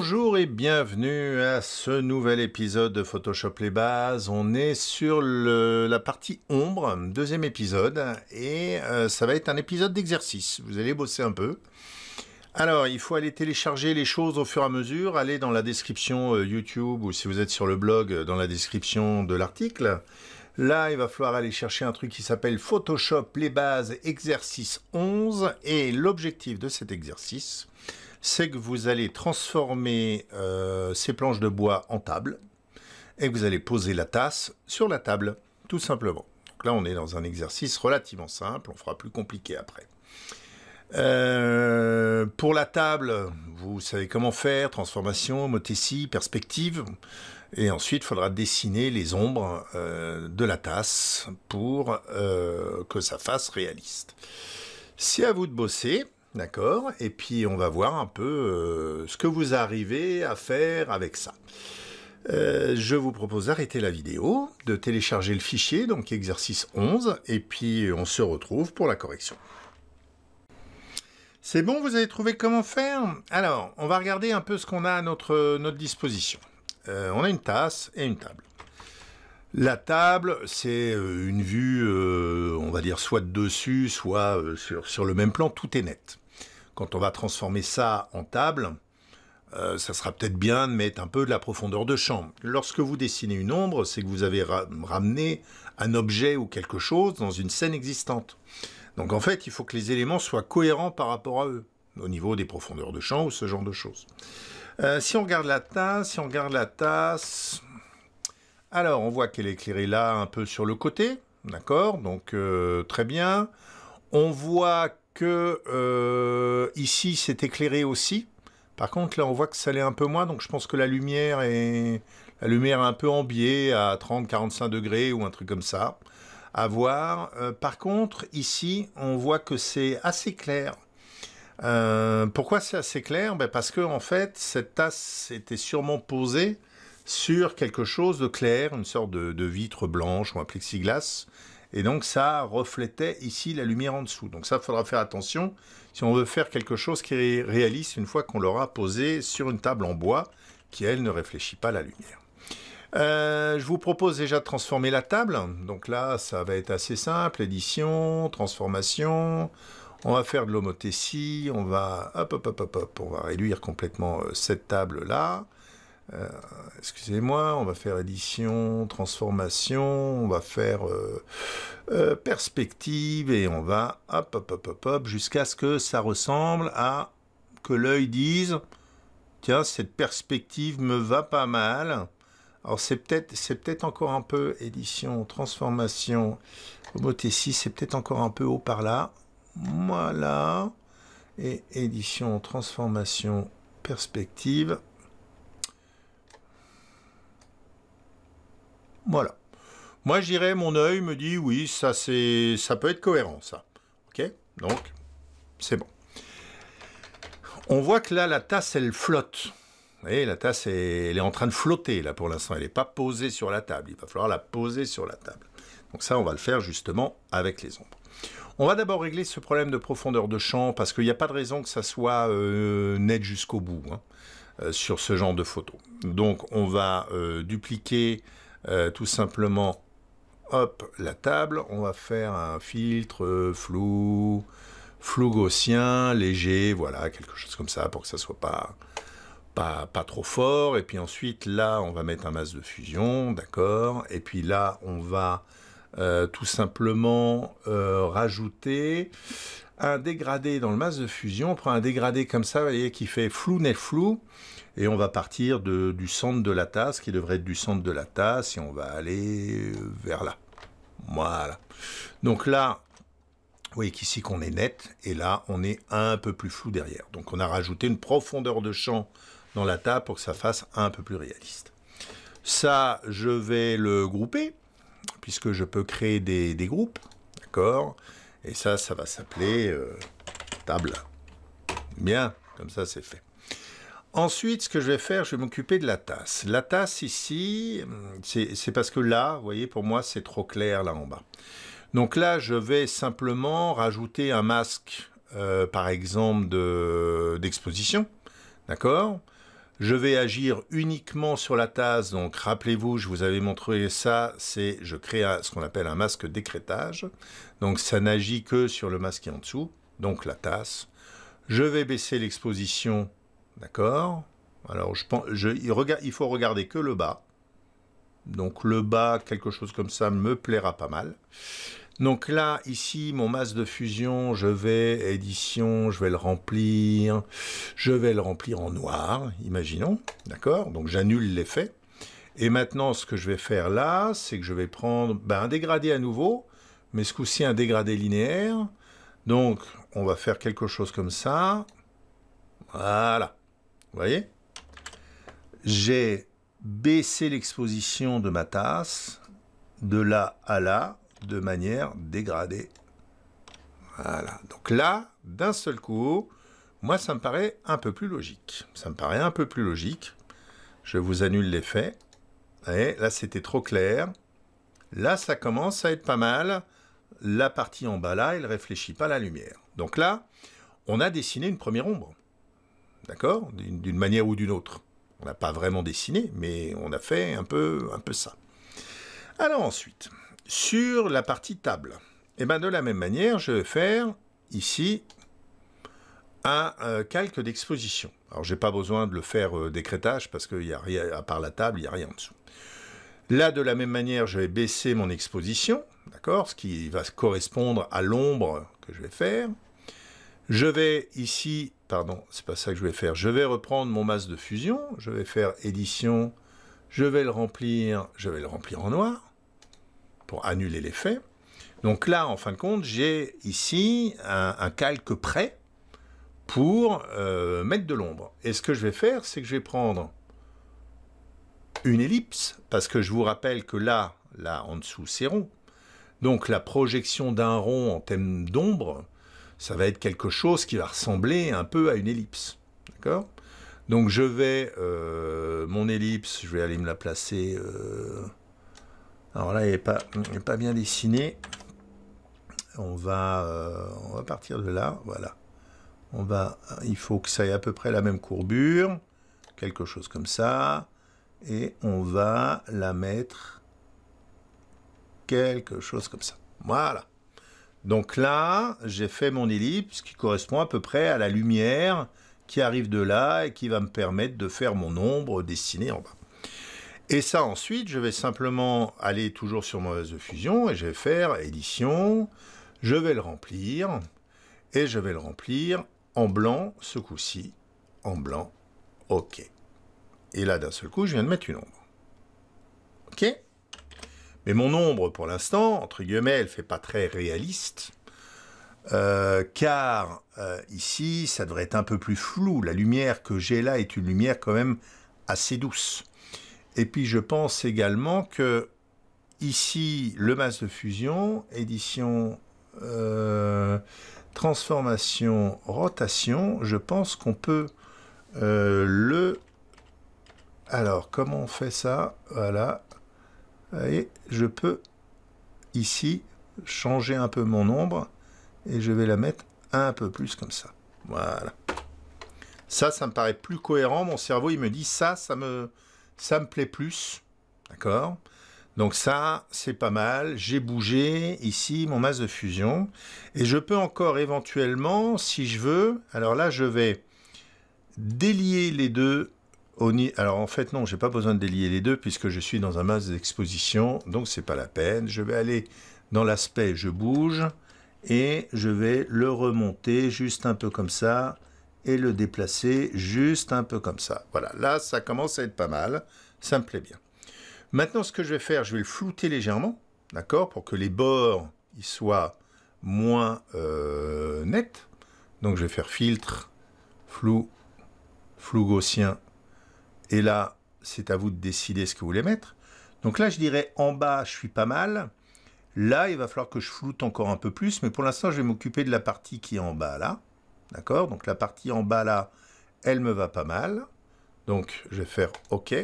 Bonjour et bienvenue à ce nouvel épisode de Photoshop les bases. On est sur la partie ombre, deuxième épisode, et euh, ça va être un épisode d'exercice. Vous allez bosser un peu. Alors, il faut aller télécharger les choses au fur et à mesure, aller dans la description euh, YouTube ou si vous êtes sur le blog, euh, dans la description de l'article. Là, il va falloir aller chercher un truc qui s'appelle Photoshop, les bases, exercice 11. Et l'objectif de cet exercice, c'est que vous allez transformer euh, ces planches de bois en table et que vous allez poser la tasse sur la table, tout simplement. Donc là, on est dans un exercice relativement simple, on fera plus compliqué après. Euh, pour la table, vous savez comment faire, transformation, motessie, perspective. Et ensuite, il faudra dessiner les ombres euh, de la tasse pour euh, que ça fasse réaliste. C'est à vous de bosser, d'accord Et puis, on va voir un peu euh, ce que vous arrivez à faire avec ça. je vous propose d'arrêter la vidéo, de télécharger le fichier, donc exercice 11, et puis on se retrouve pour la correction. C'est bon, vous avez trouvé comment faire Alors, on va regarder un peu ce qu'on a à notre disposition. Euh, on a une tasse et une table. La table, c'est euh, une vue, euh, on va dire, soit de dessus, soit sur, le même plan, tout est net. Quand on va transformer ça en table, ça sera peut-être bien de mettre un peu de la profondeur de champ. Lorsque vous dessinez une ombre, c'est que vous avez ramené un objet ou quelque chose dans une scène existante. Donc en fait, il faut que les éléments soient cohérents par rapport à eux, au niveau des profondeurs de champ ou ce genre de choses. Euh, si on regarde la tasse, si on regarde la tasse, alors on voit qu'elle est éclairée là un peu sur le côté, d'accord Donc euh, très bien. On voit que euh, ici c'est éclairé aussi. Par contre là on voit que ça l'est un peu moins, donc je pense que la lumière est la lumière est un peu en biais à 30-45 degrés ou un truc comme ça. À voir. par contre ici on voit que c'est assez clair euh, pourquoi c'est assez clair ben Parce que en fait, cette tasse était sûrement posée sur quelque chose de clair, une sorte de, vitre blanche ou un plexiglas. Et donc ça reflétait ici la lumière en dessous. Donc ça, il faudra faire attention si on veut faire quelque chose qui est réaliste une fois qu'on l'aura posé sur une table en bois qui, elle, ne réfléchit pas la lumière. Euh, je vous propose déjà de transformer la table. Donc là, ça va être assez simple. Édition, transformation. On va faire de l'homothétie, on va hop, hop, hop, hop, réduire complètement euh, cette table-là. Euh, excusez-moi, on va faire édition, transformation, on va faire euh, perspective et on va hop, hop, hop, hop, hop, jusqu'à ce que ça ressemble à que l'œil dise tiens, cette perspective me va pas mal. Alors c'est peut-être c'est peut-être encore un peu édition, transformation, homothétie, c'est peut-être encore un peu haut par là. Voilà. Et édition transformation perspective. Voilà. Moi, j'irai, mon œil me dit, oui, ça, c'est, ça peut être cohérent, ça. OK Donc, c'est bon. On voit que là, la tasse, elle flotte. Vous voyez, la tasse, elle est en train de flotter, là, pour l'instant. Elle n'est pas posée sur la table. Il va falloir la poser sur la table. Donc ça, on va le faire, justement, avec les ombres. On va d'abord régler ce problème de profondeur de champ parce qu'il n'y a pas de raison que ça soit euh, net jusqu'au bout hein, euh, sur ce genre de photo. Donc on va euh, dupliquer tout simplement hop, la table. On va faire un filtre flou, flou gaussien, léger, voilà, quelque chose comme ça pour que ça ne soit pas... Pas, pas, trop fort. Et puis ensuite, là, on va mettre un masque de fusion, d'accord. Et puis là, on va euh, tout simplement euh, rajouter un dégradé dans le masque de fusion. On prend un dégradé comme ça, vous voyez, qui fait flou, net flou. Et on va partir du centre de la tasse, qui devrait être du centre de la tasse, et on va aller euh, vers là. Voilà. Donc là, vous voyez qu'ici qu'on est net, et là, on est un peu plus flou derrière. Donc on a rajouté une profondeur de champ dans la tasse pour que ça fasse un peu plus réaliste. Ça, je vais le grouper puisque je peux créer des, groupes, d'accord Et ça, ça va s'appeler euh, table. Bien, comme ça c'est fait. Ensuite, ce que je vais faire, je vais m'occuper de la tasse. La tasse ici, c'est parce que là, vous voyez, pour moi, c'est trop clair là en bas. Donc là, je vais simplement rajouter un masque, euh, par exemple, d'exposition. D'accord je vais agir uniquement sur la tasse. Donc rappelez-vous, je vous avais montré ça, c'est je crée ce qu'on appelle un masque d'écrétage. Donc ça n'agit que sur le masque qui est en dessous, donc la tasse. Je vais baisser l'exposition, d'accord Alors je pense, il, il faut regarder que le bas. Donc le bas, quelque chose comme ça, me plaira pas mal. Donc là, ici, mon masse de fusion, je vais, édition, je vais le remplir. Je vais le remplir en noir, imaginons. D'accord Donc j'annule l'effet. Et maintenant, ce que je vais faire là, c'est que je vais prendre ben, un dégradé à nouveau, mais ce coup-ci un dégradé linéaire. Donc, on va faire quelque chose comme ça. Voilà. Vous voyez J'ai baissé l'exposition de ma tasse de là à là de manière dégradée. Voilà. Donc là, d'un seul coup, moi, ça me paraît un peu plus logique. Ça me paraît un peu plus logique. Je vous annule l'effet. là, c'était trop clair. Là, ça commence à être pas mal. La partie en bas, là, elle ne réfléchit pas la lumière. Donc là, on a dessiné une première ombre. D'accord D'une manière ou d'une autre. On n'a pas vraiment dessiné, mais on a fait un peu, un peu ça. Alors ensuite, sur la partie table. Et eh ben, de la même manière, je vais faire ici un euh, calque d'exposition. Alors j'ai pas besoin de le faire euh, décrétage parce qu'il a rien, à part la table, il n'y a rien en dessous. Là, de la même manière, je vais baisser mon exposition, d'accord, ce qui va correspondre à l'ombre que je vais faire. Je vais ici, pardon, c'est pas ça que je vais faire, je vais reprendre mon masque de fusion, je vais faire édition, je vais le remplir, je vais le remplir en noir pour annuler l'effet. Donc là, en fin de compte, j'ai ici un, calque prêt pour euh, mettre de l'ombre. Et ce que je vais faire, c'est que je vais prendre une ellipse, parce que je vous rappelle que là, là en dessous, c'est rond. Donc la projection d'un rond en thème d'ombre, ça va être quelque chose qui va ressembler un peu à une ellipse. D'accord Donc je vais, euh, mon ellipse, je vais aller me la placer... Euh, alors là, il n'est pas, bien dessiné. On va, euh, on va partir de là, voilà. On va, il faut que ça ait à peu près la même courbure, quelque chose comme ça. Et on va la mettre quelque chose comme ça. Voilà. Donc là, j'ai fait mon ellipse qui correspond à peu près à la lumière qui arrive de là et qui va me permettre de faire mon ombre dessinée en bas. Et ça, ensuite, je vais simplement aller toujours sur mon fuseau de fusion et je vais faire édition, je vais le remplir et je vais le remplir en blanc ce coup-ci, en blanc, OK. Et là, d'un seul coup, je viens de mettre une ombre. OK Mais mon ombre, pour l'instant, entre guillemets, elle ne fait pas très réaliste. Euh, car euh, ici, ça devrait être un peu plus flou. La lumière que j'ai là est une lumière quand même assez douce. Et puis je pense également que ici, le masse de fusion, édition, euh, transformation, rotation, je pense qu'on peut euh, le... Alors, comment on fait ça Voilà. Et je peux ici changer un peu mon nombre. et je vais la mettre un peu plus comme ça. Voilà. Ça, ça me paraît plus cohérent. Mon cerveau, il me dit ça, ça me, ça me plaît plus. D'accord Donc ça, c'est pas mal. J'ai bougé ici mon masse de fusion. Et je peux encore éventuellement, si je veux, alors là, je vais délier les deux. Au alors en fait, non, je n'ai pas besoin de délier les deux puisque je suis dans un masse d'exposition. Donc ce n'est pas la peine. Je vais aller dans l'aspect « Je bouge » et je vais le remonter juste un peu comme ça et le déplacer juste un peu comme ça. Voilà, là ça commence à être pas mal, ça me plaît bien. Maintenant ce que je vais faire, je vais le flouter légèrement, d'accord, pour que les bords ils soient moins euh, nets. Donc je vais faire filtre, flou, flou gaussien, et là c'est à vous de décider ce que vous voulez mettre. Donc là je dirais en bas je suis pas mal, Là, il va falloir que je floute encore un peu plus, mais pour l'instant, je vais m'occuper de la partie qui est en bas, là. D'accord Donc la partie en bas là, elle me va pas mal. Donc je vais faire OK.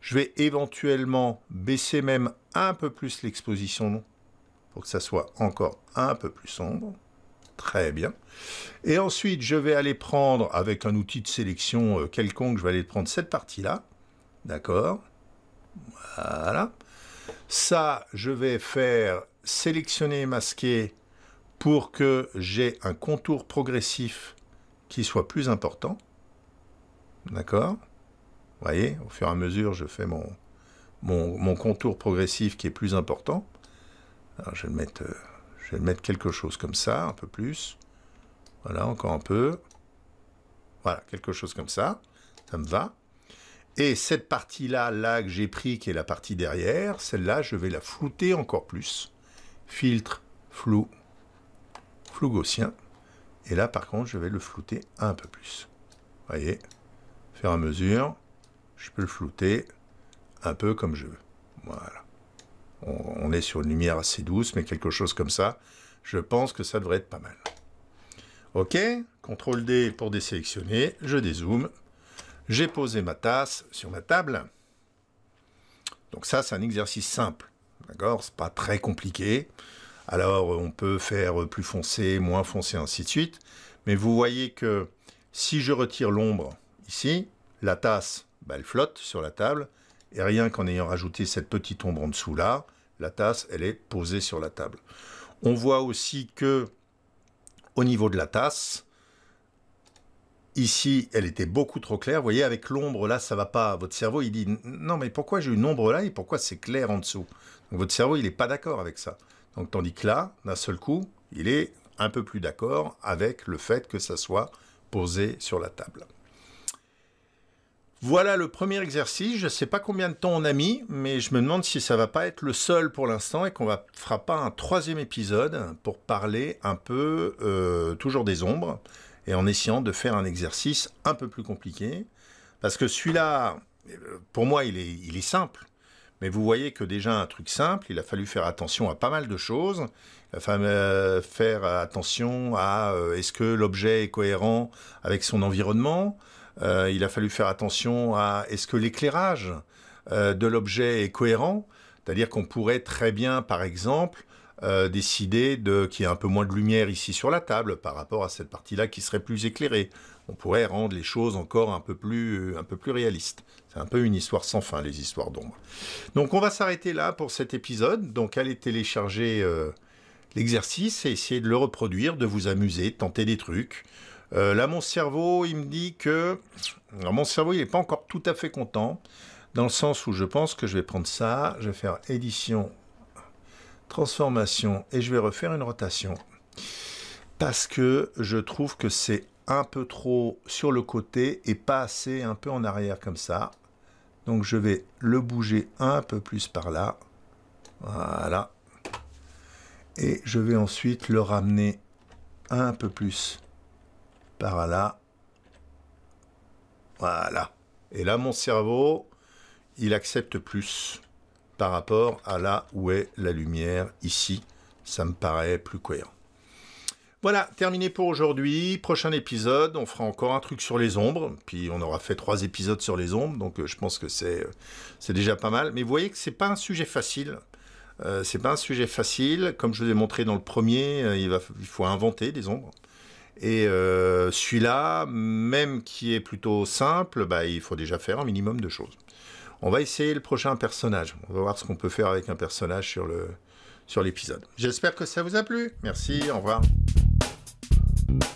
Je vais éventuellement baisser même un peu plus l'exposition pour que ça soit encore un peu plus sombre. Très bien. Et ensuite, je vais aller prendre, avec un outil de sélection euh, quelconque, je vais aller prendre cette partie-là. D'accord Voilà. Ça, je vais faire sélectionner, masquer, pour que j'ai un contour progressif qui soit plus important. D'accord Vous voyez, au fur et à mesure, je fais mon, mon, contour progressif qui est plus important. je vais, mettre, euh, je vais le mettre quelque chose comme ça, un peu plus. Voilà, encore un peu. Voilà, quelque chose comme ça. Ça me va. Et cette partie-là, là, que j'ai pris, qui est la partie derrière, celle-là, je vais la flouter encore plus. Filtre, flou, flou gaussien. Et là, par contre, je vais le flouter un peu plus. voyez Faire à mesure, je peux le flouter un peu comme je veux. Voilà. On, on, est sur une lumière assez douce, mais quelque chose comme ça. Je pense que ça devrait être pas mal. OK CTRL D pour désélectionner. Je dézoome. J'ai posé ma tasse sur ma table. Donc ça, c'est un exercice simple. D'accord C'est pas très compliqué. Alors on peut faire plus foncé, moins foncé, ainsi de suite. Mais vous voyez que si je retire l'ombre ici, la tasse, bah, elle flotte sur la table. Et rien qu'en ayant rajouté cette petite ombre en dessous là, la tasse, elle est posée sur la table. On voit aussi que au niveau de la tasse, ici, elle était beaucoup trop claire. Vous voyez, avec l'ombre là, ça va pas. Votre cerveau, il dit non, mais pourquoi j'ai une ombre là et pourquoi c'est clair en dessous Votre cerveau, il n'est pas d'accord avec ça. Donc, tandis que là, d'un seul coup, il est un peu plus d'accord avec le fait que ça soit posé sur la table. Voilà le premier exercice. Je ne sais pas combien de temps on a mis, mais je me demande si ça va pas être le seul pour l'instant et qu'on ne fera pas un troisième épisode pour parler un peu euh, toujours des ombres et en essayant de faire un exercice un peu plus compliqué. Parce que celui-là, euh, pour moi, il est simple. Mais vous voyez que déjà un truc simple, il a fallu faire attention à pas mal de choses. Il a fallu euh, faire euh, attention à euh, est-ce que l'objet est cohérent avec son environnement. il a fallu faire attention à est-ce que l'éclairage de l'objet est cohérent. C'est-à-dire qu'on pourrait très bien, par exemple, décider qu'il y ait un peu moins de lumière ici sur la table par rapport à cette partie-là qui serait plus éclairée on pourrait rendre les choses encore un peu plus, euh, un peu plus réalistes. C'est un peu une histoire sans fin, les histoires d'ombre. Donc on va s'arrêter là pour cet épisode. Donc allez télécharger euh, l'exercice et essayer de le reproduire, de vous amuser, de tenter des trucs. Euh, là, mon cerveau, il me dit que... Alors, mon cerveau, il n'est pas encore tout à fait content, dans le sens où je pense que je vais prendre ça, je vais faire édition, transformation, et je vais refaire une rotation. Parce que je trouve que c'est un peu trop sur le côté et pas assez un peu en arrière comme ça. Donc je vais le bouger un peu plus par là. Voilà. Et je vais ensuite le ramener un peu plus par là. Voilà. Et là, mon cerveau, il accepte plus par rapport à là où est la lumière ici. Ça me paraît plus cohérent. Voilà, terminé pour aujourd'hui. Prochain épisode, on fera encore un truc sur les ombres. Puis on aura fait trois épisodes sur les ombres, donc euh, je pense que euh, c'est déjà pas mal. Mais vous voyez que c'est pas un sujet facile. Euh, c'est pas un sujet facile. Comme je vous ai montré dans le premier, euh, il, va, il faut inventer des ombres. Et celui-là, même qui est plutôt simple, bah, il faut déjà faire un minimum de choses. On va essayer le prochain personnage. On va voir ce qu'on peut faire avec un personnage sur l'épisode. Sur J'espère que ça vous a plu. Merci, au revoir. Thank you